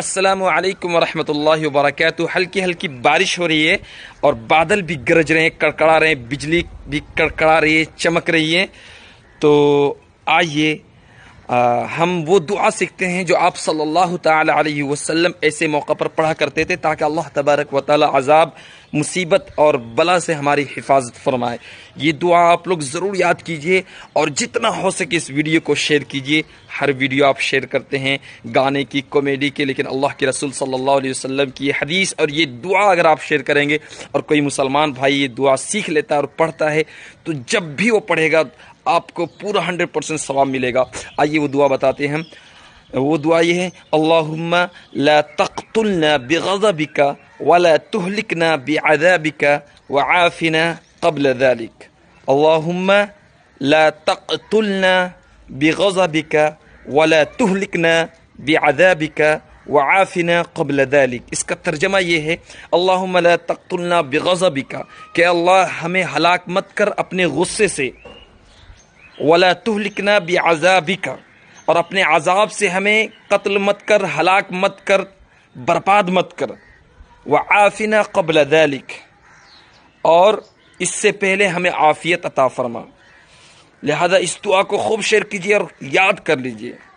السلام علیکم ورحمۃ اللہ وبرکاتہ ہلکی ہلکی بارش ہو رہی ہے اور بادل بھی گرج رہے ہیں کڑکڑا رہے ہیں بجلی بھی کڑکڑا رہی ہے چمک رہی ہے تو آئیے ہم وہ دعا سیکھتے ہیں جو آپ صلی اللہ تعالی علیہ وسلم ایسے موقع پر پڑھا کرتے تھے تاکہ اللہ تبارک و تعالی عذاب مصیبت اور بلا سے ہماری حفاظت فرمائے یہ دعا آپ لوگ ضرور یاد کیجئے اور جتنا ہو سکے اس ویڈیو کو شیئر کیجئے ہر ویڈیو آپ شیئر کرتے ہیں گانے کی کامیڈی کے لیکن اللہ کے رسول صلی اللہ علیہ وسلم کی یہ حدیث اور یہ دعا اگر آپ شیئر کریں گے اور کوئی مسلمان بھائی یہ دعا سیکھ لیتا ہے اور پڑھتا ہے تو جب بھی وہ پڑھے گا آپ کو پورا ہنڈریڈ پرسنٹ ثواب ملے گا آئیے وہ دعا بتاتے ہیں وہ دعا یہ ہے اللہ لا تقتلنا بغضبك ولا تهلکنا بعذابك وعافنا قبل ذلك اللہ لا تقتلنا بغضبك ولا تهلكنا بعذابك وعافنا قبل ذلك اس کا ترجمہ یہ ہے اللہم لا تقتلنا بغضبک کہ اللہ ہمیں ہلاک مت کر اپنے غصے سے ولا تہلکنا بے عذابی کا اور اپنے عذاب سے ہمیں قتل مت کر ہلاک مت کر برباد مت کر وہ آفنا قبل دہ اور اس سے پہلے ہمیں عافیت عطا فرما لہذا اس دعا کو خوب شیئر کیجیے اور یاد کر لیجیے